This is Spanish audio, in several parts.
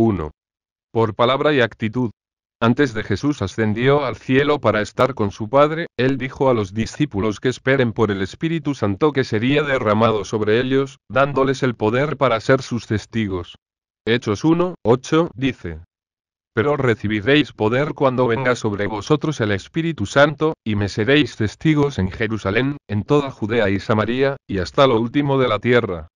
1. Por palabra y actitud. Antes de Jesús ascendió al cielo para estar con su Padre, él dijo a los discípulos que esperen por el Espíritu Santo que sería derramado sobre ellos, dándoles el poder para ser sus testigos. Hechos 1, 8, dice. Pero recibiréis poder cuando venga sobre vosotros el Espíritu Santo, y me seréis testigos en Jerusalén, en toda Judea y Samaria, y hasta lo último de la tierra.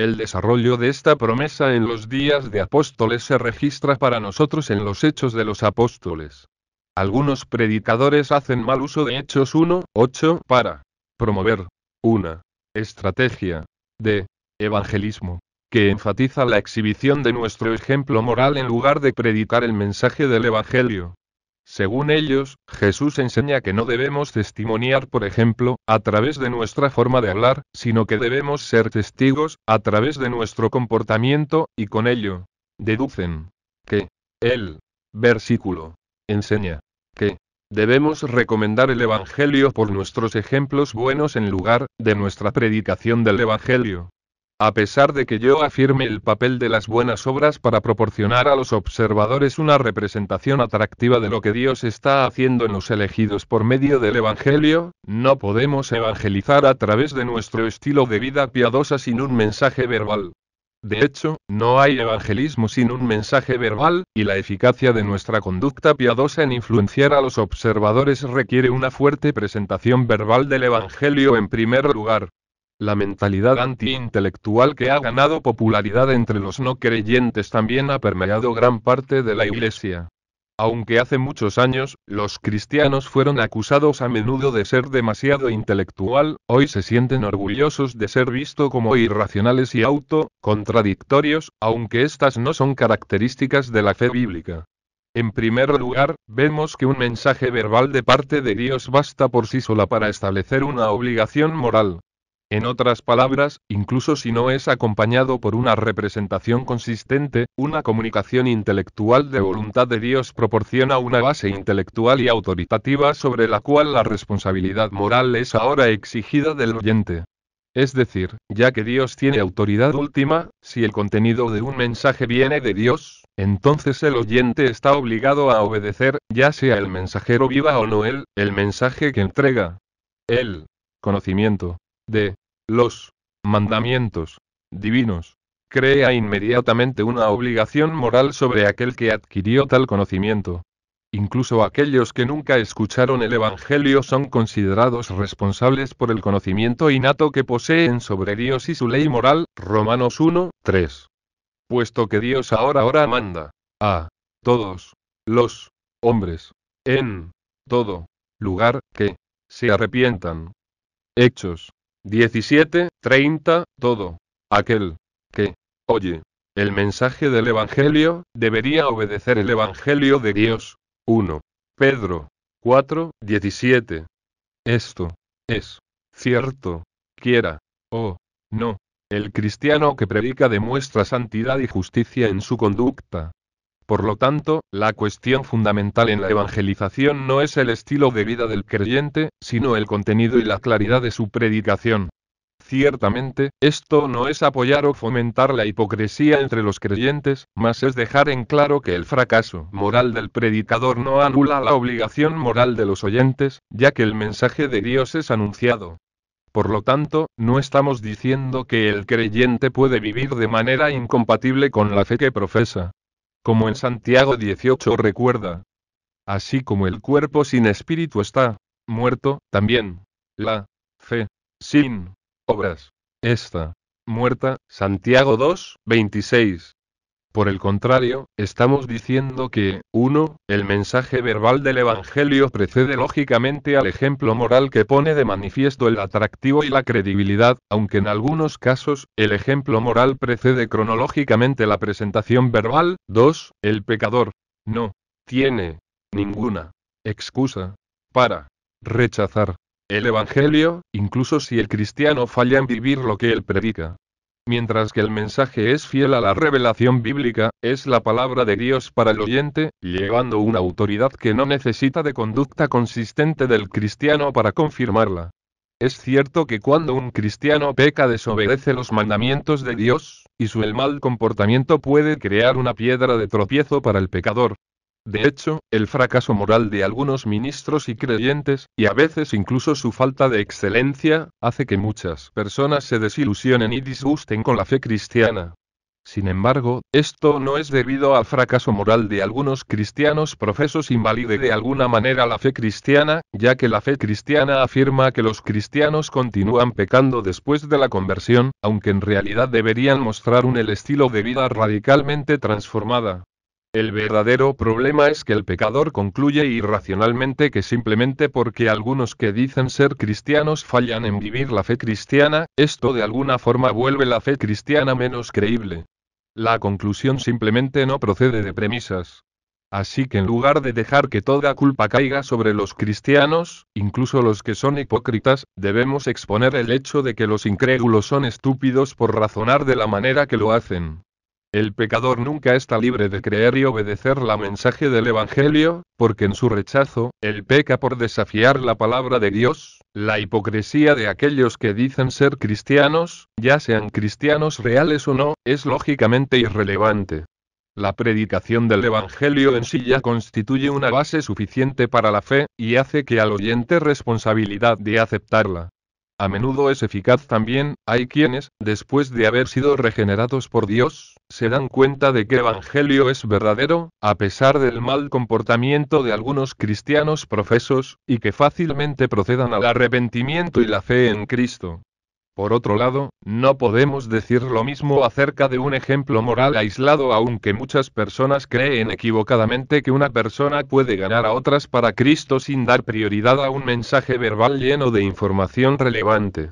El desarrollo de esta promesa en los días de apóstoles se registra para nosotros en los Hechos de los Apóstoles. Algunos predicadores hacen mal uso de Hechos 1, 8 para promover una estrategia de evangelismo que enfatiza la exhibición de nuestro ejemplo moral en lugar de predicar el mensaje del Evangelio. Según ellos, Jesús enseña que no debemos testimoniar, por ejemplo, a través de nuestra forma de hablar, sino que debemos ser testigos, a través de nuestro comportamiento, y con ello, deducen que el versículo enseña que debemos recomendar el Evangelio por nuestros ejemplos buenos en lugar de nuestra predicación del Evangelio. A pesar de que yo afirme el papel de las buenas obras para proporcionar a los observadores una representación atractiva de lo que Dios está haciendo en los elegidos por medio del Evangelio, no podemos evangelizar a través de nuestro estilo de vida piadosa sin un mensaje verbal. De hecho, no hay evangelismo sin un mensaje verbal, y la eficacia de nuestra conducta piadosa en influenciar a los observadores requiere una fuerte presentación verbal del Evangelio en primer lugar. La mentalidad antiintelectual que ha ganado popularidad entre los no creyentes también ha permeado gran parte de la Iglesia. Aunque hace muchos años, los cristianos fueron acusados a menudo de ser demasiado intelectual, hoy se sienten orgullosos de ser visto como irracionales y auto-contradictorios, aunque estas no son características de la fe bíblica. En primer lugar, vemos que un mensaje verbal de parte de Dios basta por sí sola para establecer una obligación moral. En otras palabras, incluso si no es acompañado por una representación consistente, una comunicación intelectual de voluntad de Dios proporciona una base intelectual y autoritativa sobre la cual la responsabilidad moral es ahora exigida del oyente. Es decir, ya que Dios tiene autoridad última, si el contenido de un mensaje viene de Dios, entonces el oyente está obligado a obedecer, ya sea el mensajero viva o no él, el mensaje que entrega. El conocimiento de los mandamientos divinos, crea inmediatamente una obligación moral sobre aquel que adquirió tal conocimiento. Incluso aquellos que nunca escucharon el Evangelio son considerados responsables por el conocimiento innato que poseen sobre Dios y su ley moral. Romanos 1, 3. Puesto que Dios ahora, ahora manda a todos los hombres en todo lugar que se arrepientan. Hechos 17, 30, todo. Aquel que oye el mensaje del Evangelio debería obedecer el Evangelio de Dios. 1. Pedro 4, 17. Esto es cierto, quiera o no. El cristiano que predica demuestra santidad y justicia en su conducta. Por lo tanto, la cuestión fundamental en la evangelización no es el estilo de vida del creyente, sino el contenido y la claridad de su predicación. Ciertamente, esto no es apoyar o fomentar la hipocresía entre los creyentes, más es dejar en claro que el fracaso moral del predicador no anula la obligación moral de los oyentes, ya que el mensaje de Dios es anunciado. Por lo tanto, no estamos diciendo que el creyente puede vivir de manera incompatible con la fe que profesa, como en Santiago 18 recuerda. Así como el cuerpo sin espíritu está muerto, también la fe sin obras está muerta. Santiago 2, 26. Por el contrario, estamos diciendo que, 1. El mensaje verbal del Evangelio precede lógicamente al ejemplo moral que pone de manifiesto el atractivo y la credibilidad, aunque en algunos casos, el ejemplo moral precede cronológicamente la presentación verbal. 2. El pecador. No. Tiene. Ninguna. Excusa. Para. Rechazar. El Evangelio, incluso si el cristiano falla en vivir lo que él predica. Mientras que el mensaje es fiel a la revelación bíblica, es la palabra de Dios para el oyente, llevando una autoridad que no necesita de conducta consistente del cristiano para confirmarla. Es cierto que cuando un cristiano peca desobedece los mandamientos de Dios, y su mal comportamiento puede crear una piedra de tropiezo para el pecador, de hecho, el fracaso moral de algunos ministros y creyentes, y a veces incluso su falta de excelencia, hace que muchas personas se desilusionen y disgusten con la fe cristiana. Sin embargo, esto no es debido al fracaso moral de algunos cristianos profesos invalide de alguna manera la fe cristiana, ya que la fe cristiana afirma que los cristianos continúan pecando después de la conversión, aunque en realidad deberían mostrar un el estilo de vida radicalmente transformada. El verdadero problema es que el pecador concluye irracionalmente que simplemente porque algunos que dicen ser cristianos fallan en vivir la fe cristiana, esto de alguna forma vuelve la fe cristiana menos creíble. La conclusión simplemente no procede de premisas. Así que en lugar de dejar que toda culpa caiga sobre los cristianos, incluso los que son hipócritas, debemos exponer el hecho de que los incrédulos son estúpidos por razonar de la manera que lo hacen. El pecador nunca está libre de creer y obedecer la mensaje del Evangelio, porque en su rechazo, él peca por desafiar la palabra de Dios, la hipocresía de aquellos que dicen ser cristianos, ya sean cristianos reales o no, es lógicamente irrelevante. La predicación del Evangelio en sí ya constituye una base suficiente para la fe, y hace que al oyente responsabilidad de aceptarla a menudo es eficaz también, hay quienes, después de haber sido regenerados por Dios, se dan cuenta de que Evangelio es verdadero, a pesar del mal comportamiento de algunos cristianos profesos, y que fácilmente procedan al arrepentimiento y la fe en Cristo. Por otro lado, no podemos decir lo mismo acerca de un ejemplo moral aislado aunque muchas personas creen equivocadamente que una persona puede ganar a otras para Cristo sin dar prioridad a un mensaje verbal lleno de información relevante.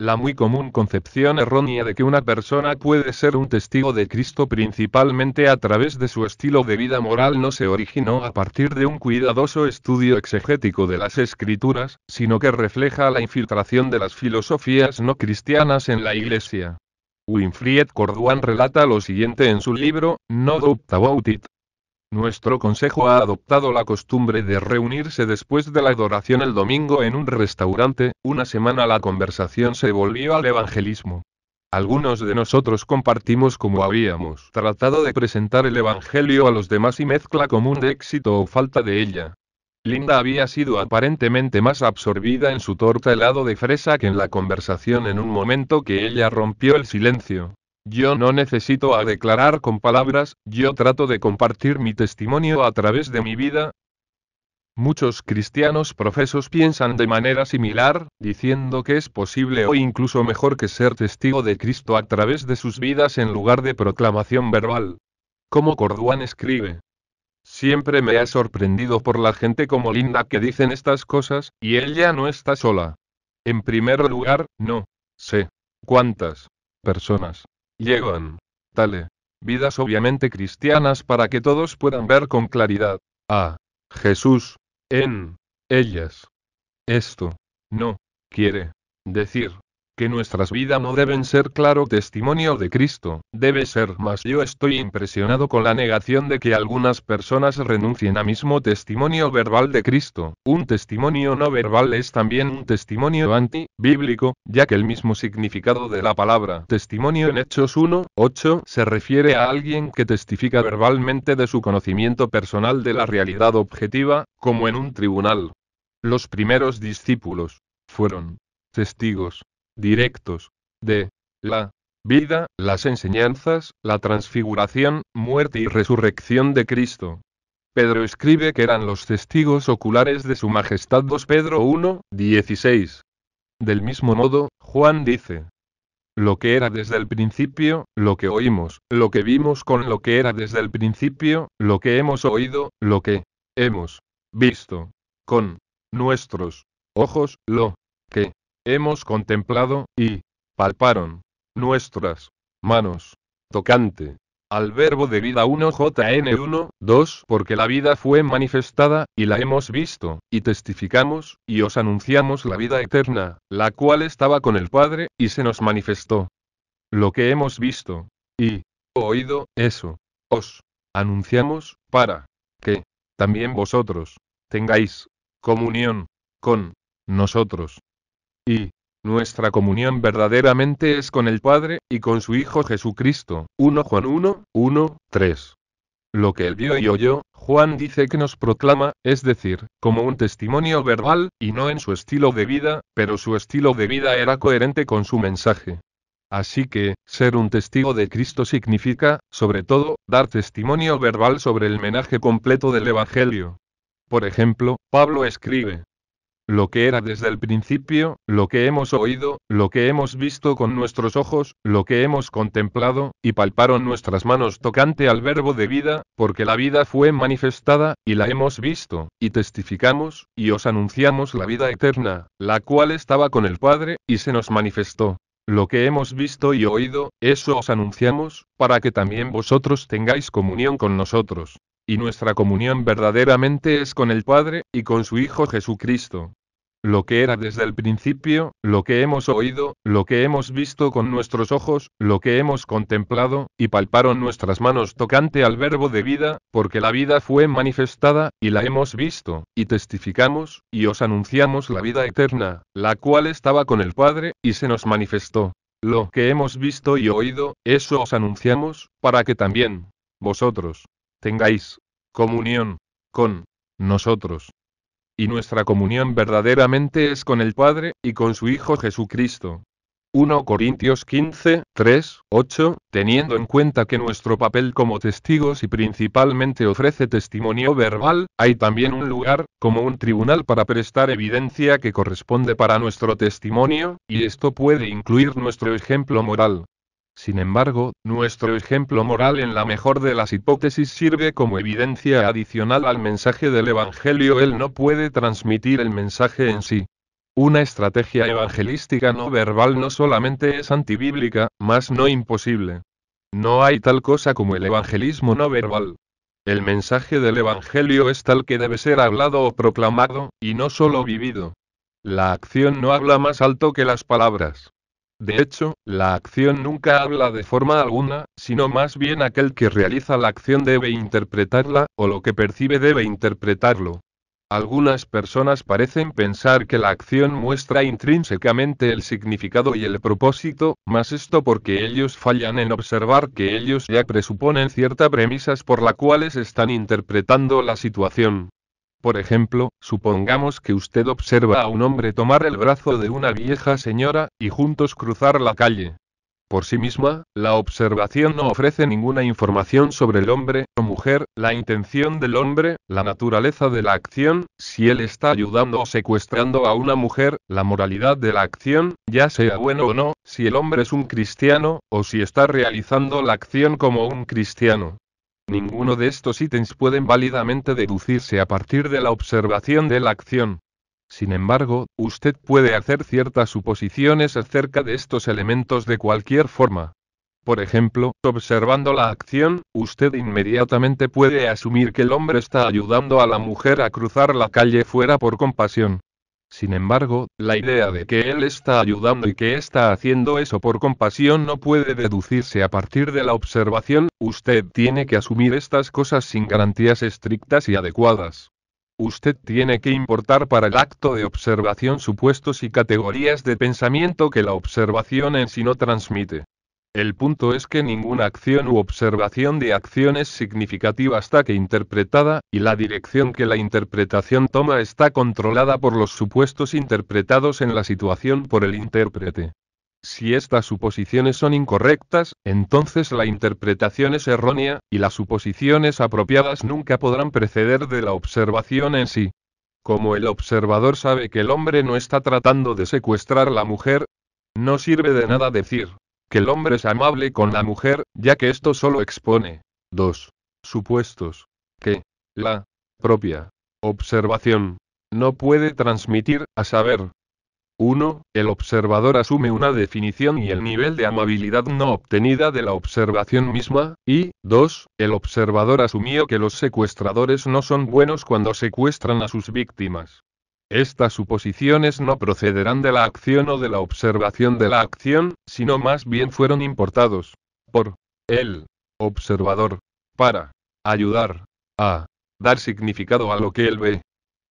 La muy común concepción errónea de que una persona puede ser un testigo de Cristo principalmente a través de su estilo de vida moral no se originó a partir de un cuidadoso estudio exegético de las escrituras, sino que refleja la infiltración de las filosofías no cristianas en la Iglesia. Winfried Corduan relata lo siguiente en su libro, No Doubt About It, nuestro consejo ha adoptado la costumbre de reunirse después de la adoración el domingo en un restaurante, una semana la conversación se volvió al evangelismo. Algunos de nosotros compartimos cómo habíamos tratado de presentar el Evangelio a los demás y mezcla común de éxito o falta de ella. Linda había sido aparentemente más absorbida en su torta helado de fresa que en la conversación en un momento que ella rompió el silencio. Yo no necesito a declarar con palabras, yo trato de compartir mi testimonio a través de mi vida. Muchos cristianos profesos piensan de manera similar, diciendo que es posible o incluso mejor que ser testigo de Cristo a través de sus vidas en lugar de proclamación verbal. Como Corduan escribe, Siempre me ha sorprendido por la gente como linda que dicen estas cosas, y ella no está sola. En primer lugar, no sé cuántas personas Llegan. Tale. Vidas obviamente cristianas para que todos puedan ver con claridad. A. Jesús. En. Ellas. Esto. No. Quiere. Decir que nuestras vidas no deben ser claro testimonio de Cristo, debe ser más. Yo estoy impresionado con la negación de que algunas personas renuncien a mismo testimonio verbal de Cristo. Un testimonio no verbal es también un testimonio anti-bíblico, ya que el mismo significado de la palabra testimonio en Hechos 1, 8 se refiere a alguien que testifica verbalmente de su conocimiento personal de la realidad objetiva, como en un tribunal. Los primeros discípulos fueron testigos directos, de la vida, las enseñanzas, la transfiguración, muerte y resurrección de Cristo. Pedro escribe que eran los testigos oculares de su majestad 2 Pedro 1, 16. Del mismo modo, Juan dice, lo que era desde el principio, lo que oímos, lo que vimos con lo que era desde el principio, lo que hemos oído, lo que hemos visto con nuestros ojos, lo que hemos contemplado, y palparon nuestras manos. Tocante. Al verbo de vida 1 JN 1, 2, porque la vida fue manifestada, y la hemos visto, y testificamos, y os anunciamos la vida eterna, la cual estaba con el Padre, y se nos manifestó. Lo que hemos visto, y oído, eso, os anunciamos, para que también vosotros tengáis comunión con nosotros. Y, nuestra comunión verdaderamente es con el Padre, y con su Hijo Jesucristo. 1 Juan 1, 1, 3. Lo que él vio y oyó, Juan dice que nos proclama, es decir, como un testimonio verbal, y no en su estilo de vida, pero su estilo de vida era coherente con su mensaje. Así que, ser un testigo de Cristo significa, sobre todo, dar testimonio verbal sobre el menaje completo del Evangelio. Por ejemplo, Pablo escribe, lo que era desde el principio, lo que hemos oído, lo que hemos visto con nuestros ojos, lo que hemos contemplado, y palparon nuestras manos tocante al verbo de vida, porque la vida fue manifestada, y la hemos visto, y testificamos, y os anunciamos la vida eterna, la cual estaba con el Padre, y se nos manifestó. Lo que hemos visto y oído, eso os anunciamos, para que también vosotros tengáis comunión con nosotros. Y nuestra comunión verdaderamente es con el Padre, y con su Hijo Jesucristo lo que era desde el principio, lo que hemos oído, lo que hemos visto con nuestros ojos, lo que hemos contemplado, y palparon nuestras manos tocante al verbo de vida, porque la vida fue manifestada, y la hemos visto, y testificamos, y os anunciamos la vida eterna, la cual estaba con el Padre, y se nos manifestó. Lo que hemos visto y oído, eso os anunciamos, para que también, vosotros, tengáis comunión con nosotros y nuestra comunión verdaderamente es con el Padre, y con su Hijo Jesucristo. 1 Corintios 15, 3, 8, teniendo en cuenta que nuestro papel como testigos y principalmente ofrece testimonio verbal, hay también un lugar, como un tribunal para prestar evidencia que corresponde para nuestro testimonio, y esto puede incluir nuestro ejemplo moral. Sin embargo, nuestro ejemplo moral en la mejor de las hipótesis sirve como evidencia adicional al mensaje del Evangelio. Él no puede transmitir el mensaje en sí. Una estrategia evangelística no verbal no solamente es antibíblica, más no imposible. No hay tal cosa como el evangelismo no verbal. El mensaje del Evangelio es tal que debe ser hablado o proclamado, y no solo vivido. La acción no habla más alto que las palabras. De hecho, la acción nunca habla de forma alguna, sino más bien aquel que realiza la acción debe interpretarla, o lo que percibe debe interpretarlo. Algunas personas parecen pensar que la acción muestra intrínsecamente el significado y el propósito, más esto porque ellos fallan en observar que ellos ya presuponen ciertas premisas por las cuales están interpretando la situación. Por ejemplo, supongamos que usted observa a un hombre tomar el brazo de una vieja señora, y juntos cruzar la calle. Por sí misma, la observación no ofrece ninguna información sobre el hombre o mujer, la intención del hombre, la naturaleza de la acción, si él está ayudando o secuestrando a una mujer, la moralidad de la acción, ya sea bueno o no, si el hombre es un cristiano, o si está realizando la acción como un cristiano. Ninguno de estos ítems pueden válidamente deducirse a partir de la observación de la acción. Sin embargo, usted puede hacer ciertas suposiciones acerca de estos elementos de cualquier forma. Por ejemplo, observando la acción, usted inmediatamente puede asumir que el hombre está ayudando a la mujer a cruzar la calle fuera por compasión. Sin embargo, la idea de que él está ayudando y que está haciendo eso por compasión no puede deducirse a partir de la observación, usted tiene que asumir estas cosas sin garantías estrictas y adecuadas. Usted tiene que importar para el acto de observación supuestos y categorías de pensamiento que la observación en sí no transmite. El punto es que ninguna acción u observación de acción es significativa hasta que interpretada, y la dirección que la interpretación toma está controlada por los supuestos interpretados en la situación por el intérprete. Si estas suposiciones son incorrectas, entonces la interpretación es errónea, y las suposiciones apropiadas nunca podrán preceder de la observación en sí. Como el observador sabe que el hombre no está tratando de secuestrar a la mujer, no sirve de nada decir, que el hombre es amable con la mujer, ya que esto solo expone dos supuestos que la propia observación no puede transmitir, a saber, 1. El observador asume una definición y el nivel de amabilidad no obtenida de la observación misma, y 2. El observador asumió que los secuestradores no son buenos cuando secuestran a sus víctimas. Estas suposiciones no procederán de la acción o de la observación de la acción, sino más bien fueron importados por el observador para ayudar a dar significado a lo que él ve.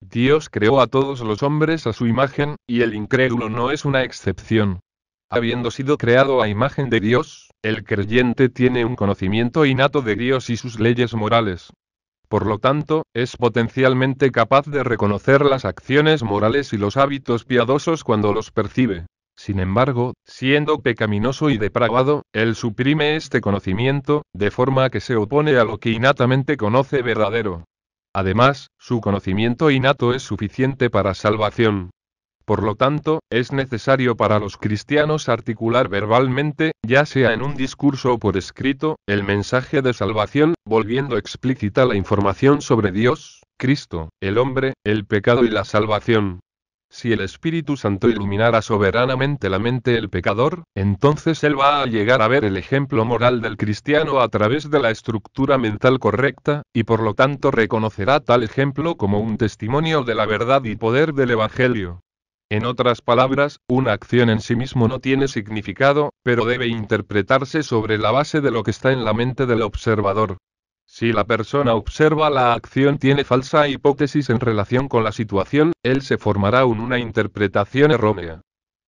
Dios creó a todos los hombres a su imagen, y el incrédulo no es una excepción. Habiendo sido creado a imagen de Dios, el creyente tiene un conocimiento innato de Dios y sus leyes morales. Por lo tanto, es potencialmente capaz de reconocer las acciones morales y los hábitos piadosos cuando los percibe. Sin embargo, siendo pecaminoso y depravado, él suprime este conocimiento, de forma que se opone a lo que innatamente conoce verdadero. Además, su conocimiento innato es suficiente para salvación. Por lo tanto, es necesario para los cristianos articular verbalmente, ya sea en un discurso o por escrito, el mensaje de salvación, volviendo explícita la información sobre Dios, Cristo, el hombre, el pecado y la salvación. Si el Espíritu Santo iluminara soberanamente la mente del pecador, entonces él va a llegar a ver el ejemplo moral del cristiano a través de la estructura mental correcta, y por lo tanto reconocerá tal ejemplo como un testimonio de la verdad y poder del Evangelio. En otras palabras, una acción en sí mismo no tiene significado, pero debe interpretarse sobre la base de lo que está en la mente del observador. Si la persona observa la acción tiene falsa hipótesis en relación con la situación, él se formará en una interpretación errónea.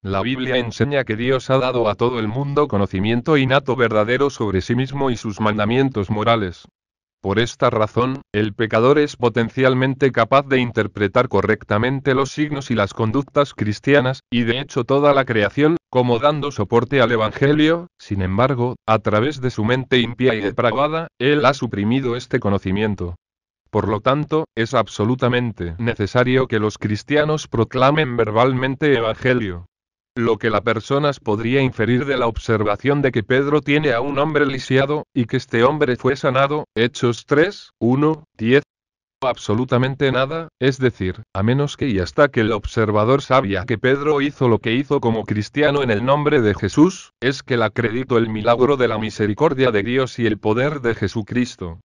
La Biblia enseña que Dios ha dado a todo el mundo conocimiento innato verdadero sobre sí mismo y sus mandamientos morales. Por esta razón, el pecador es potencialmente capaz de interpretar correctamente los signos y las conductas cristianas, y de hecho toda la creación, como dando soporte al Evangelio, sin embargo, a través de su mente impía y depravada, él ha suprimido este conocimiento. Por lo tanto, es absolutamente necesario que los cristianos proclamen verbalmente Evangelio, lo que la personas podría inferir de la observación de que Pedro tiene a un hombre lisiado, y que este hombre fue sanado, Hechos 3, 1, 10. Absolutamente nada, es decir, a menos que y hasta que el observador sabía que Pedro hizo lo que hizo como cristiano en el nombre de Jesús, es que le acredito el milagro de la misericordia de Dios y el poder de Jesucristo.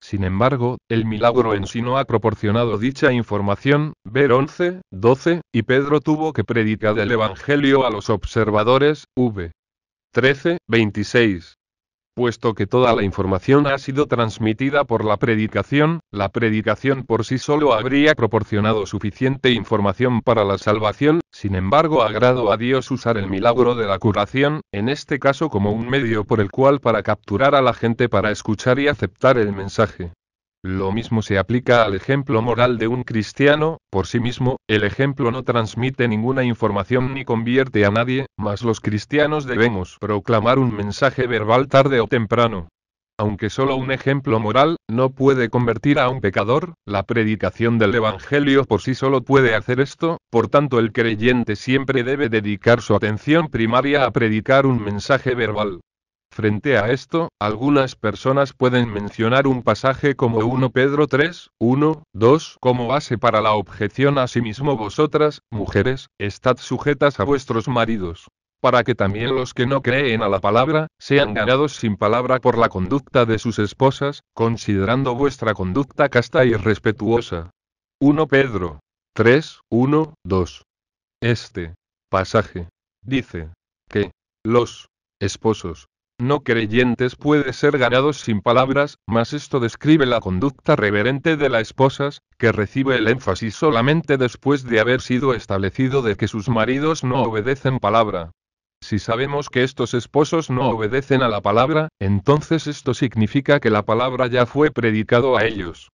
Sin embargo, el milagro en sí no ha proporcionado dicha información, ver 11, 12, y Pedro tuvo que predicar el Evangelio a los observadores, v. 13, 26 puesto que toda la información ha sido transmitida por la predicación, la predicación por sí solo habría proporcionado suficiente información para la salvación, sin embargo agrado a Dios usar el milagro de la curación, en este caso como un medio por el cual para capturar a la gente para escuchar y aceptar el mensaje. Lo mismo se aplica al ejemplo moral de un cristiano, por sí mismo, el ejemplo no transmite ninguna información ni convierte a nadie, mas los cristianos debemos proclamar un mensaje verbal tarde o temprano. Aunque solo un ejemplo moral no puede convertir a un pecador, la predicación del Evangelio por sí solo puede hacer esto, por tanto el creyente siempre debe dedicar su atención primaria a predicar un mensaje verbal. Frente a esto, algunas personas pueden mencionar un pasaje como 1 Pedro 3, 1, 2 como base para la objeción a mismo vosotras, mujeres, estad sujetas a vuestros maridos para que también los que no creen a la palabra, sean ganados sin palabra por la conducta de sus esposas, considerando vuestra conducta casta y respetuosa. 1 Pedro 3, 1, 2. Este pasaje dice que los esposos no creyentes puede ser ganados sin palabras, mas esto describe la conducta reverente de las esposas, que recibe el énfasis solamente después de haber sido establecido de que sus maridos no obedecen palabra. Si sabemos que estos esposos no obedecen a la palabra, entonces esto significa que la palabra ya fue predicado a ellos.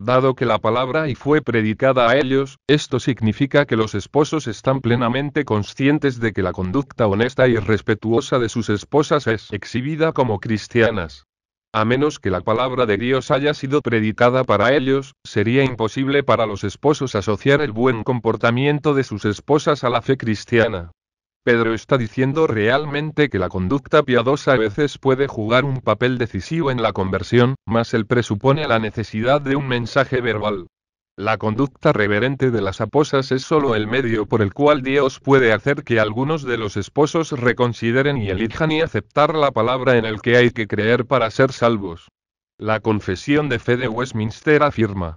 Dado que la palabra y fue predicada a ellos, esto significa que los esposos están plenamente conscientes de que la conducta honesta y respetuosa de sus esposas es exhibida como cristianas. A menos que la palabra de Dios haya sido predicada para ellos, sería imposible para los esposos asociar el buen comportamiento de sus esposas a la fe cristiana. Pedro está diciendo realmente que la conducta piadosa a veces puede jugar un papel decisivo en la conversión, mas él presupone la necesidad de un mensaje verbal. La conducta reverente de las aposas es solo el medio por el cual Dios puede hacer que algunos de los esposos reconsideren y elijan y aceptar la palabra en el que hay que creer para ser salvos. La confesión de fe de Westminster afirma,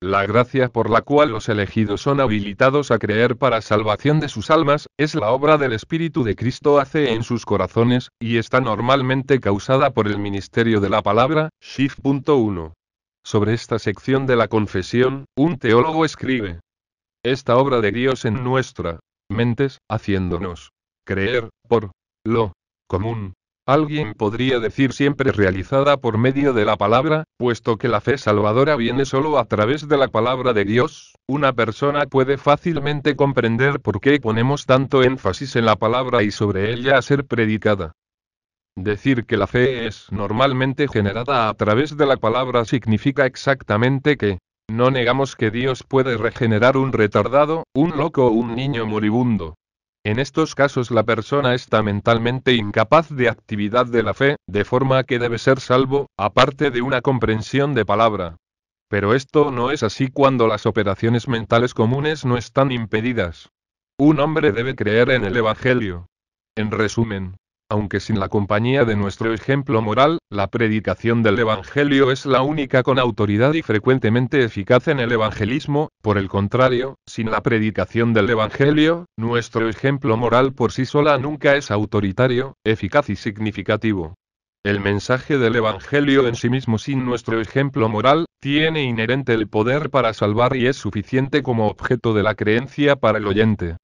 la gracia por la cual los elegidos son habilitados a creer para salvación de sus almas, es la obra del Espíritu de Cristo hace en sus corazones, y está normalmente causada por el ministerio de la palabra, Shift.1. Sobre esta sección de la confesión, un teólogo escribe. Esta obra de Dios en nuestra mentes, haciéndonos creer, por lo común, Alguien podría decir siempre realizada por medio de la palabra, puesto que la fe salvadora viene solo a través de la palabra de Dios, una persona puede fácilmente comprender por qué ponemos tanto énfasis en la palabra y sobre ella a ser predicada. Decir que la fe es normalmente generada a través de la palabra significa exactamente que, no negamos que Dios puede regenerar un retardado, un loco o un niño moribundo, en estos casos la persona está mentalmente incapaz de actividad de la fe, de forma que debe ser salvo, aparte de una comprensión de palabra. Pero esto no es así cuando las operaciones mentales comunes no están impedidas. Un hombre debe creer en el Evangelio. En resumen, aunque sin la compañía de nuestro ejemplo moral, la predicación del Evangelio es la única con autoridad y frecuentemente eficaz en el evangelismo, por el contrario, sin la predicación del Evangelio, nuestro ejemplo moral por sí sola nunca es autoritario, eficaz y significativo. El mensaje del Evangelio en sí mismo sin nuestro ejemplo moral, tiene inherente el poder para salvar y es suficiente como objeto de la creencia para el oyente.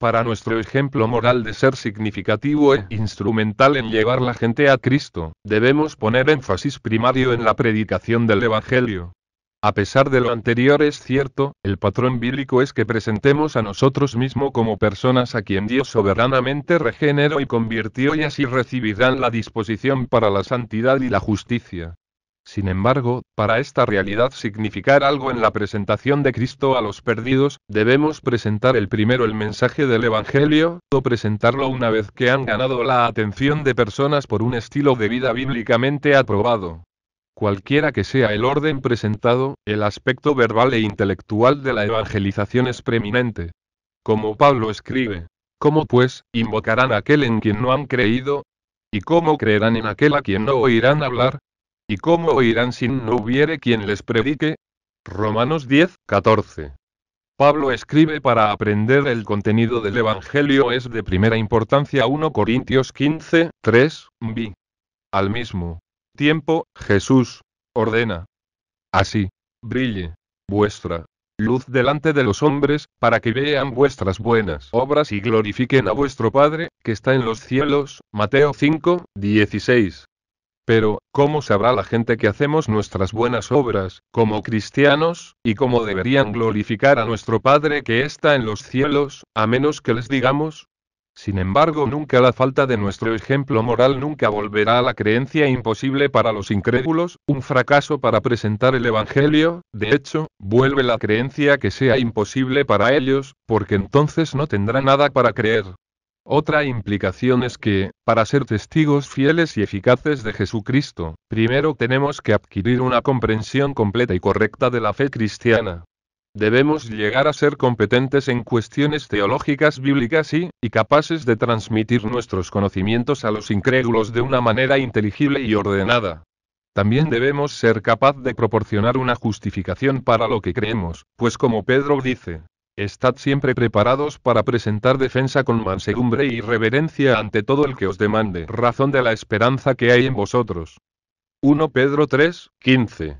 Para nuestro ejemplo moral de ser significativo e instrumental en llevar la gente a Cristo, debemos poner énfasis primario en la predicación del Evangelio. A pesar de lo anterior es cierto, el patrón bíblico es que presentemos a nosotros mismos como personas a quien Dios soberanamente regeneró y convirtió y así recibirán la disposición para la santidad y la justicia. Sin embargo, para esta realidad significar algo en la presentación de Cristo a los perdidos, debemos presentar el primero el mensaje del Evangelio, o presentarlo una vez que han ganado la atención de personas por un estilo de vida bíblicamente aprobado. Cualquiera que sea el orden presentado, el aspecto verbal e intelectual de la evangelización es preeminente. Como Pablo escribe, ¿cómo pues, invocarán a aquel en quien no han creído? ¿Y cómo creerán en aquel a quien no oirán hablar? ¿Y cómo oirán si no hubiere quien les predique? Romanos 10, 14. Pablo escribe para aprender el contenido del Evangelio es de primera importancia 1 Corintios 15, 3, b. Al mismo tiempo, Jesús ordena. Así, brille vuestra luz delante de los hombres, para que vean vuestras buenas obras y glorifiquen a vuestro Padre, que está en los cielos. Mateo 5, 16. Pero, ¿cómo sabrá la gente que hacemos nuestras buenas obras, como cristianos, y cómo deberían glorificar a nuestro Padre que está en los cielos, a menos que les digamos? Sin embargo, nunca la falta de nuestro ejemplo moral nunca volverá a la creencia imposible para los incrédulos, un fracaso para presentar el Evangelio, de hecho, vuelve la creencia que sea imposible para ellos, porque entonces no tendrá nada para creer, otra implicación es que, para ser testigos fieles y eficaces de Jesucristo, primero tenemos que adquirir una comprensión completa y correcta de la fe cristiana. Debemos llegar a ser competentes en cuestiones teológicas bíblicas y, y capaces de transmitir nuestros conocimientos a los incrédulos de una manera inteligible y ordenada. También debemos ser capaz de proporcionar una justificación para lo que creemos, pues como Pedro dice, Estad siempre preparados para presentar defensa con mansedumbre y reverencia ante todo el que os demande razón de la esperanza que hay en vosotros. 1 Pedro 3, 15.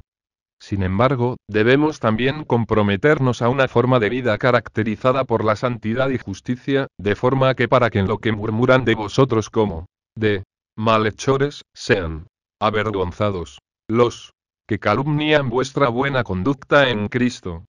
Sin embargo, debemos también comprometernos a una forma de vida caracterizada por la santidad y justicia, de forma que para que en lo que murmuran de vosotros como de malhechores, sean avergonzados los que calumnian vuestra buena conducta en Cristo.